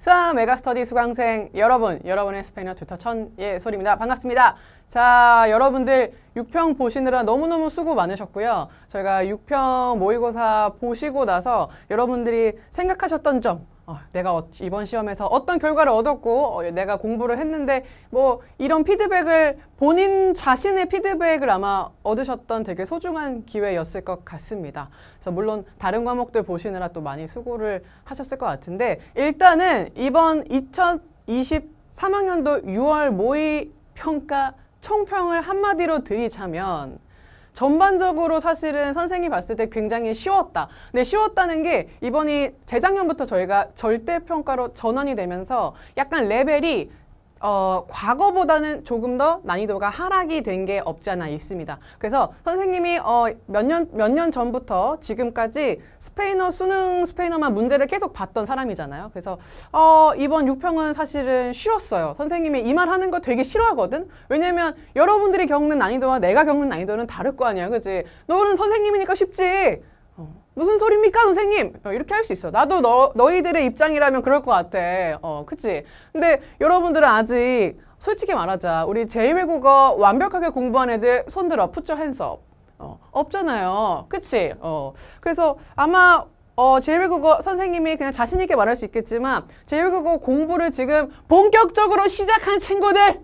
쌈 메가스터디 수강생 여러분, 여러분의 스페인어 튜터 천예소리입니다 반갑습니다. 자, 여러분들 6평 보시느라 너무너무 수고 많으셨고요. 저희가 6평 모의고사 보시고 나서 여러분들이 생각하셨던 점, 어, 내가 어, 이번 시험에서 어떤 결과를 얻었고 어, 내가 공부를 했는데 뭐 이런 피드백을 본인 자신의 피드백을 아마 얻으셨던 되게 소중한 기회였을 것 같습니다. 그래서 물론 다른 과목들 보시느라 또 많이 수고를 하셨을 것 같은데 일단은 이번 2023학년도 6월 모의 평가 총평을 한마디로 드리자면 전반적으로 사실은 선생이 봤을 때 굉장히 쉬웠다. 근데 쉬웠다는 게 이번이 재작년부터 저희가 절대평가로 전환이 되면서 약간 레벨이 어, 과거보다는 조금 더 난이도가 하락이 된 게 없지 않아 있습니다. 그래서 선생님이 어, 몇, 년, 몇 년 전부터 지금까지 스페인어 수능 스페인어만 문제를 계속 봤던 사람이잖아요. 그래서 어, 이번 6평은 사실은 쉬웠어요. 선생님이 이 말 하는 거 되게 싫어하거든? 왜냐면 여러분들이 겪는 난이도와 내가 겪는 난이도는 다를 거 아니야. 그지? 너는 선생님이니까 쉽지. 어, 무슨 소리입니까 선생님? 어, 이렇게 할 수 있어. 나도 너, 너희들의 입장이라면 그럴 것 같아. 어, 그치? 근데 여러분들은 아직 솔직히 말하자. 우리 제2외국어 완벽하게 공부한 애들 손들어. 푸처 핸섭. 어, 없잖아요. 그치? 어, 그래서 아마 어, 제1외국어 선생님이 그냥 자신 있게 말할 수 있겠지만 제1외국어 공부를 지금 본격적으로 시작한 친구들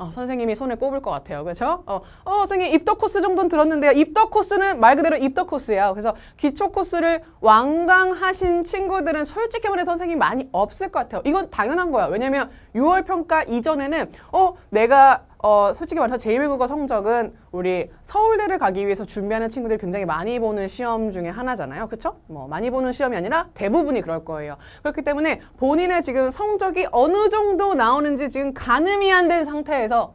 어, 선생님이 손을 꼽을 것 같아요. 그렇죠? 어, 어, 선생님 입덕 코스 정도는 들었는데요. 입덕 코스는 말 그대로 입덕 코스예요. 그래서 기초 코스를 완강 하신 친구들은 솔직히 말해서 선생님 많이 없을 것 같아요. 이건 당연한 거야. 왜냐면 6월 평가 이전에는 어, 내가 어, 솔직히 말해서 제1외국어 성적은 우리 서울대를 가기 위해서 준비하는 친구들이 굉장히 많이 보는 시험 중에 하나잖아요. 그렇죠? 뭐 많이 보는 시험이 아니라 대부분이 그럴 거예요. 그렇기 때문에 본인의 지금 성적이 어느 정도 나오는지 지금 가늠이 안 된 상태에서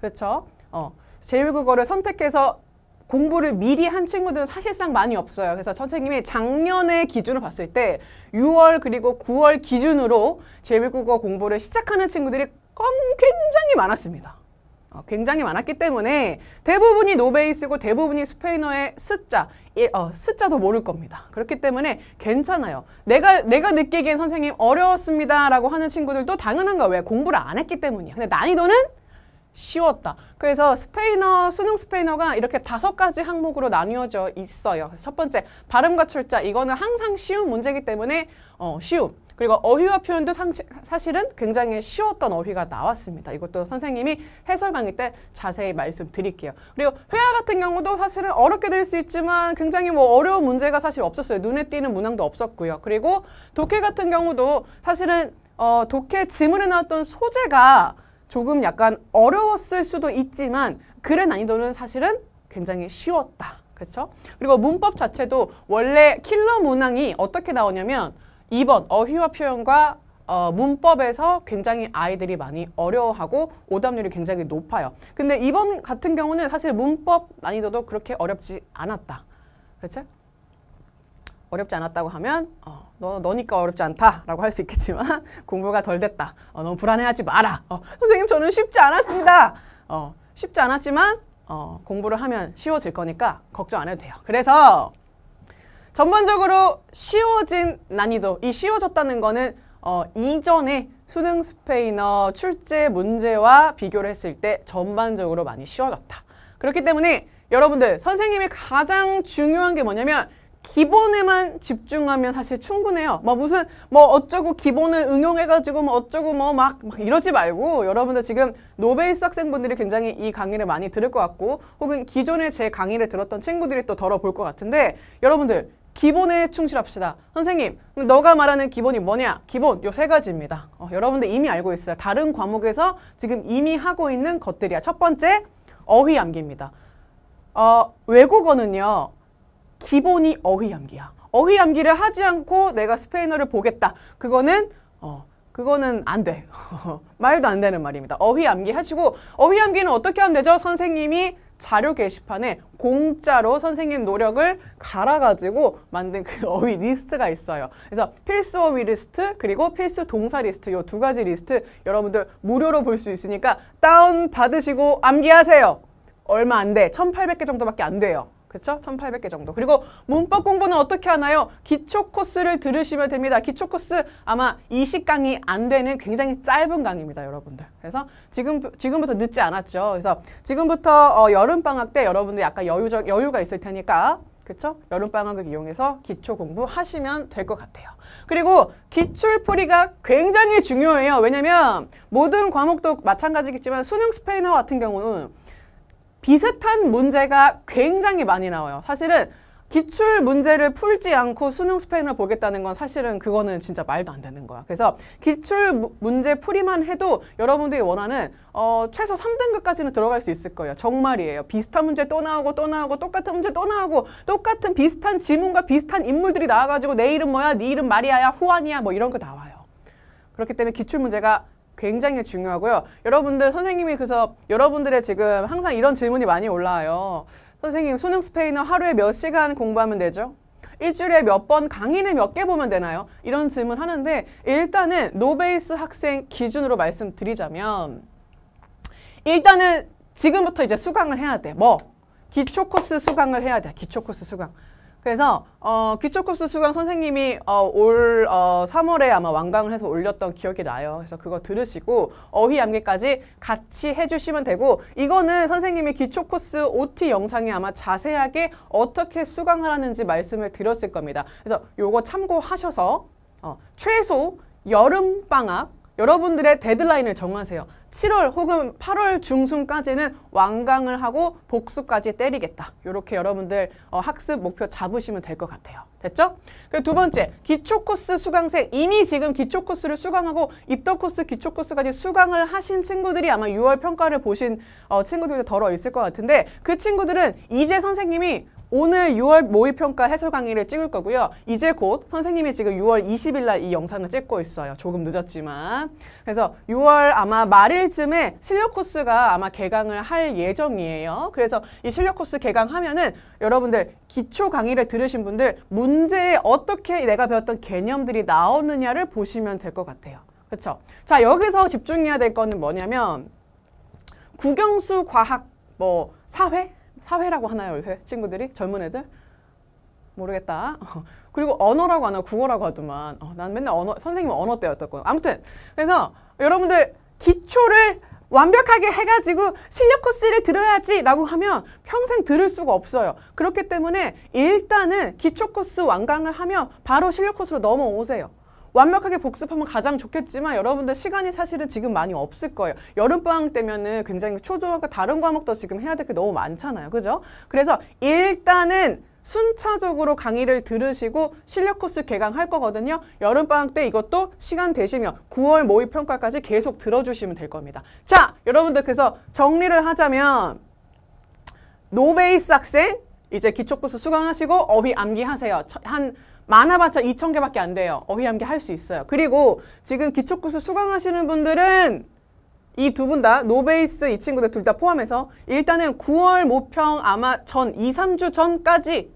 그렇죠? 어, 제1외국어를 선택해서 공부를 미리 한 친구들은 사실상 많이 없어요. 그래서 선생님이 작년의 기준을 봤을 때 6월 그리고 9월 기준으로 제1국어 공부를 시작하는 친구들이 건 굉장히 많았습니다. 어, 굉장히 많았기 때문에 대부분이 노베이스고 대부분이 스페인어의 숫자 어, 숫자도 모를 겁니다. 그렇기 때문에 괜찮아요. 내가 내가 느끼기엔 선생님 어려웠습니다라고 하는 친구들도 당연한 거야. 왜? 공부를 안 했기 때문이야. 근데 난이도는 쉬웠다. 그래서 스페인어, 수능 스페인어가 이렇게 다섯 가지 항목으로 나뉘어져 있어요. 첫 번째, 발음과 철자. 이거는 항상 쉬운 문제이기 때문에 어, 쉬움. 그리고 어휘와 표현도 상시, 사실은 굉장히 쉬웠던 어휘가 나왔습니다. 이것도 선생님이 해설 강의 때 자세히 말씀드릴게요. 그리고 회화 같은 경우도 사실은 어렵게 될 수 있지만 굉장히 뭐 어려운 문제가 사실 없었어요. 눈에 띄는 문항도 없었고요. 그리고 독해 같은 경우도 사실은 어, 독해 지문에 나왔던 소재가 조금 약간 어려웠을 수도 있지만 글의 난이도는 사실은 굉장히 쉬웠다. 그렇죠? 그리고 문법 자체도 원래 킬러 문항이 어떻게 나오냐면 2번 어휘와 표현과 어, 문법에서 굉장히 아이들이 많이 어려워하고 오답률이 굉장히 높아요. 근데 이번 같은 경우는 사실 문법 난이도도 그렇게 어렵지 않았다. 그렇죠? 어렵지 않았다고 하면 어, 너, 너니까 어렵지 않다라고 할 수 있겠지만 공부가 덜 됐다. 어, 너무 불안해하지 마라. 어, 선생님 저는 쉽지 않았습니다. 어, 쉽지 않았지만 어, 공부를 하면 쉬워질 거니까 걱정 안 해도 돼요. 그래서 전반적으로 쉬워진 난이도, 이 쉬워졌다는 거는 어, 이전에 수능 스페인어 출제 문제와 비교를 했을 때 전반적으로 많이 쉬워졌다. 그렇기 때문에 여러분들 선생님이 가장 중요한 게 뭐냐면 기본에만 집중하면 사실 충분해요. 뭐 무슨 뭐 어쩌고 기본을 응용해가지고 뭐 어쩌고 뭐 막 막 이러지 말고 여러분들 지금 노베이스 학생분들이 굉장히 이 강의를 많이 들을 것 같고 혹은 기존에 제 강의를 들었던 친구들이 또 덜어 볼것 같은데 여러분들 기본에 충실합시다. 선생님, 너가 말하는 기본이 뭐냐? 기본, 요 세 가지입니다. 어, 여러분들 이미 알고 있어요. 다른 과목에서 지금 이미 하고 있는 것들이야. 첫 번째, 어휘 암기입니다. 어, 외국어는요, 기본이 어휘 암기야. 어휘 암기를 하지 않고 내가 스페인어를 보겠다. 그거는 어, 그거는 안 돼. 말도 안 되는 말입니다. 어휘 암기 하시고 어휘 암기는 어떻게 하면 되죠? 선생님이 자료 게시판에 공짜로 선생님 노력을 갈아가지고 만든 그 어휘 리스트가 있어요. 그래서 필수 어휘 리스트 그리고 필수 동사 리스트 요 두 가지 리스트 여러분들 무료로 볼 수 있으니까 다운 받으시고 암기하세요. 얼마 안 돼. 천팔백 개 정도밖에 안 돼요. 그렇죠? 1800개 정도. 그리고 문법 공부는 어떻게 하나요? 기초 코스를 들으시면 됩니다. 기초 코스 아마 20강이 안 되는 굉장히 짧은 강입니다, 여러분들. 그래서 지금, 지금부터 늦지 않았죠. 그래서 지금부터 어, 여름방학 때 여러분들 약간 여유적, 여유가 있을 테니까 그렇죠? 여름방학을 이용해서 기초 공부하시면 될 것 같아요. 그리고 기출풀이가 굉장히 중요해요. 왜냐면 모든 과목도 마찬가지겠지만 수능 스페인어 같은 경우는 비슷한 문제가 굉장히 많이 나와요. 사실은 기출 문제를 풀지 않고 수능 스페인을 보겠다는 건 사실은 그거는 진짜 말도 안 되는 거야. 그래서 기출 문제 풀이만 해도 여러분들이 원하는 어, 최소 3등급까지는 들어갈 수 있을 거예요. 정말이에요. 비슷한 문제 또 나오고 또 나오고 똑같은 문제 또 나오고 똑같은 비슷한 지문과 비슷한 인물들이 나와가지고 내 이름 뭐야, 네 이름 마리아야, 후안이야 뭐 이런 거 나와요. 그렇기 때문에 기출 문제가 굉장히 중요하고요. 여러분들 선생님이 그래서 여러분들의 지금 항상 이런 질문이 많이 올라와요. 선생님 수능 스페인어 하루에 몇 시간 공부하면 되죠? 일주일에 몇 번 강의를 몇 개 보면 되나요? 이런 질문 하는데 일단은 노베이스 학생 기준으로 말씀드리자면 일단은 지금부터 이제 수강을 해야 돼. 뭐? 기초 코스 수강을 해야 돼. 기초 코스 수강. 그래서 어, 기초코스 수강 선생님이 어, 올 어, 3월에 아마 완강을 해서 올렸던 기억이 나요. 그래서 그거 들으시고 어휘 암기까지 같이 해주시면 되고 이거는 선생님이 기초코스 OT 영상에 아마 자세하게 어떻게 수강하라는지 말씀을 드렸을 겁니다. 그래서 요거 참고하셔서 어, 최소 여름방학 여러분들의 데드라인을 정하세요. 7월 혹은 8월 중순까지는 완강을 하고 복수까지 때리겠다. 이렇게 여러분들 어, 학습 목표 잡으시면 될 것 같아요. 됐죠? 그리고 두 번째, 기초 코스 수강생. 이미 지금 기초 코스를 수강하고 입덕 코스, 기초 코스까지 수강을 하신 친구들이 아마 6월 평가를 보신 어, 친구들도 덜어 있을 것 같은데 그 친구들은 이제 선생님이 오늘 6월 모의평가 해설 강의를 찍을 거고요. 이제 곧 선생님이 지금 6월 20일 날 이 영상을 찍고 있어요. 조금 늦었지만. 그래서 6월 아마 말일쯤에 실력 코스가 아마 개강을 할 예정이에요. 그래서 이 실력 코스 개강하면은 여러분들 기초 강의를 들으신 분들 문제에 어떻게 내가 배웠던 개념들이 나오느냐를 보시면 될 것 같아요. 그렇죠? 자, 여기서 집중해야 될 거는 뭐냐면 국영수 과학 뭐 사회 사회라고 하나요 요새 친구들이 젊은 애들? 모르겠다. 그리고 언어라고 하나 국어라고 하더만. 어, 난 맨날 언어 선생님 언어 때였거고 아무튼 그래서 여러분들 기초를 완벽하게 해가지고 실력 코스를 들어야지라고 하면 평생 들을 수가 없어요. 그렇기 때문에 일단은 기초 코스 완강을 하면 바로 실력 코스로 넘어오세요. 완벽하게 복습하면 가장 좋겠지만 여러분들 시간이 사실은 지금 많이 없을 거예요. 여름방학 때면은 굉장히 초조하고 다른 과목도 지금 해야 될 게 너무 많잖아요. 그죠? 그래서 일단은 순차적으로 강의를 들으시고 실력 코스 개강할 거거든요. 여름방학 때 이것도 시간 되시면 9월 모의평가까지 계속 들어주시면 될 겁니다. 자, 여러분들 그래서 정리를 하자면 노베이스 학생 이제 기초코스 수강하시고 어휘 암기하세요. 한 많아봤자 2,000개밖에 안 돼요. 어휘암기 할수 있어요. 그리고 지금 기초코스 수강하시는 분들은 이 두 분 다 노베이스 이 친구들 둘 다 포함해서 일단은 9월 모평 아마 전 2, 3주 전까지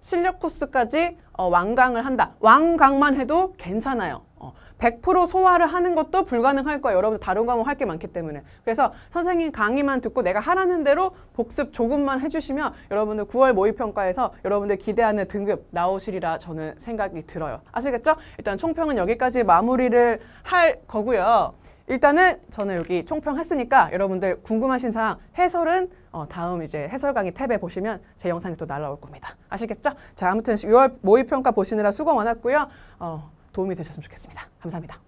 실력 코스까지 어, 완강을 한다. 완강만 해도 괜찮아요. 어, 100% 소화를 하는 것도 불가능할 거예요. 여러분들 다른 과목 할 게 많기 때문에. 그래서 선생님 강의만 듣고 내가 하라는 대로 복습 조금만 해주시면 여러분들 9월 모의평가에서 여러분들 기대하는 등급 나오시리라 저는 생각이 들어요. 아시겠죠? 일단 총평은 여기까지 마무리를 할 거고요. 일단은 저는 여기 총평 했으니까 여러분들 궁금하신 사항 해설은 어, 다음 이제 해설 강의 탭에 보시면 제 영상이 또 날라올 겁니다. 아시겠죠? 자 아무튼 6월 모의평가 보시느라 수고 많았고요. 어, 도움이 되셨으면 좋겠습니다. 감사합니다.